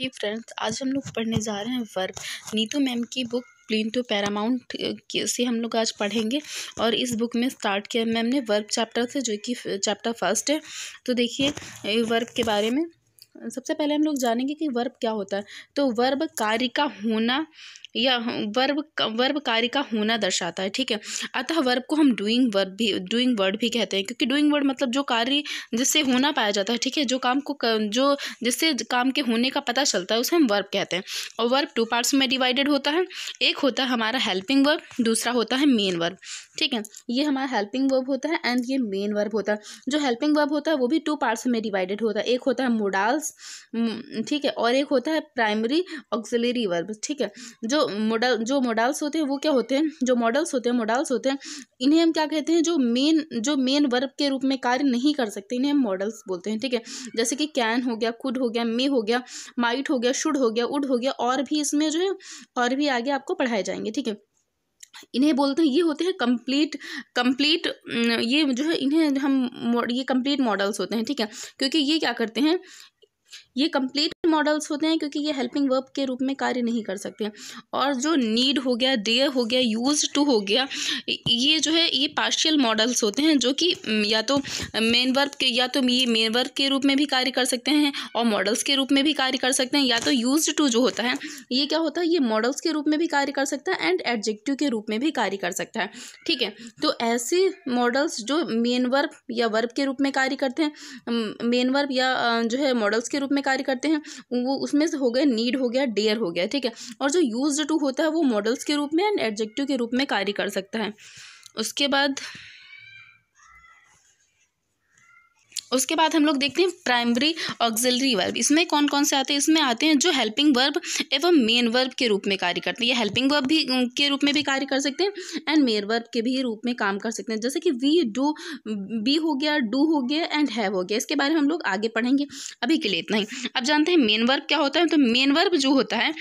ये फ्रेंड्स आज हम लोग पढ़ने जा रहे हैं वर्ब नीतू मैम की बुक प्लीन टू पैरामाउंट से हम लोग आज पढ़ेंगे और इस बुक में स्टार्ट किया मैम ने वर्ब चैप्टर से जो कि चैप्टर फर्स्ट है तो देखिए वर्ब के बारे में सबसे पहले हम लोग जानेंगे कि वर्ब क्या होता है तो वर्ब कार्य का होना या वर्ब वर्ब कार्य का होना दर्शाता है ठीक है अतः वर्ब को हम डूइंग वर्ब भी डूइंग वर्ड भी कहते हैं क्योंकि डूइंग वर्ड मतलब जो कार्य जिससे होना पाया जाता है ठीक है जो काम को जो जिससे काम के होने का पता चलता है उसे हम वर्ब कहते हैं और वर्ब टू पार्ट्स में डिवाइडेड होता है एक होता है हमारा हेल्पिंग वर्ब दूसरा होता है मेन वर्ब ठीक है ये हमारा हेल्पिंग वर्ब होता है एंड ये मेन वर्ब होता है जो हेल्पिंग वर्ब होता है वो भी टू पार्ट्स में डिवाइडेड होता है एक होता है मोडाल्स ठीक है और एक होता है प्राइमरी ऑक्सिलरी वर्ब ठीक है जो मोडल जो मोडाल्स होते हैं वो क्या होते हैं जो मॉडल्स होते हैं मोडाल्स होते हैं इन्हें हम क्या कहते हैं जो मेन जो मेन वर्ब के रूप में कार्य नहीं कर सकते इन्हें हम मॉडल्स बोलते हैं ठीक है जैसे कि कैन हो गया कुड हो गया मे हो गया माइट हो गया शुड हो गया उड हो गया और भी इसमें जो है और भी आगे आपको पढ़ाए जाएंगे ठीक है इन्हें बोलते हैं ये होते हैं कंप्लीट कंप्लीट ये जो है इन्हें हम ये कंप्लीट मॉडल्स होते हैं ठीक है क्योंकि ये क्या करते हैं ये कंप्लीट मॉडल्स होते हैं क्योंकि ये हेल्पिंग वर्ब के रूप में कार्य नहीं कर सकते और जो नीड हो गया देयर हो गया यूज टू हो गया ये जो है ये पार्शियल मॉडल्स होते हैं जो कि या तो मेन वर्ब के या तो ये मेन वर्ब के रूप में भी कार्य कर सकते हैं और मॉडल्स के रूप में भी कार्य कर सकते हैं या तो यूज टू जो होता है ये क्या होता है ये मॉडल्स के रूप में भी कार्य कर सकता है एंड एडजेक्टिव के रूप में भी कार्य कर सकता है ठीक है तो ऐसे मॉडल्स जो मेन वर्ब या वर्ब के रूप में कार्य करते हैं मेन वर्ब या जो है मॉडल्स के रूप में कार्य करते हैं वो उसमें से हो गया नीड हो गया डेयर हो गया ठीक है और जो यूज टू होता है वो मॉडल्स के रूप में एंड एडजेक्टिव के रूप में कार्य कर सकता है उसके बाद उसके बाद हम लोग देखते हैं प्राइमरी ऑक्जिलरी वर्ब इसमें कौन कौन से आते हैं इसमें आते हैं जो हेल्पिंग वर्ब एवं मेन वर्ब के रूप में कार्य करते हैं ये हेल्पिंग वर्ब भी के रूप में भी कार्य कर सकते हैं एंड मेन वर्ब के भी रूप में काम कर सकते हैं जैसे कि वी डू बी हो गया डू हो गया एंड हैव हो गया इसके बारे में हम लोग आगे पढ़ेंगे अभी के लिए इतना ही अब जानते हैं मेन वर्ब क्या होता है तो मेन वर्ब जो होता है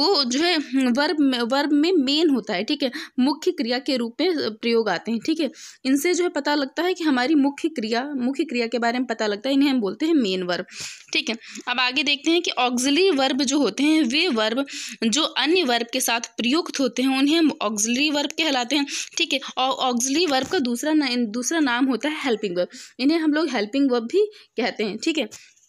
वो जो है वर्ब वर्ब में मेन होता है ठीक है मुख्य क्रिया के रूप में प्रयोग आते हैं ठीक है इनसे जो है पता लगता है कि हमारी मुख्य क्रिया मुख्य क्रिया के बारे में टाइम पता लगता है इन्हें हम बोलते हैं मेन वर्ब ठीक है अब आगे देखते हैं कि ऑक्जिलरी वर्ब जो होते हैं वे वर्ब जो अन्य वर्ब के साथ प्रयुक्त होते हैं उन्हें हम ऑक्जिलरी वर्ब कहलाते हैं ठीक है और ऑक्जिलरी वर्ब का दूसरा ना, दूसरा नाम होता है हेल्पिंग वर्ब इन्हें हम लोग हेल्पिंग वर्ब भी कहते हैं ठीक है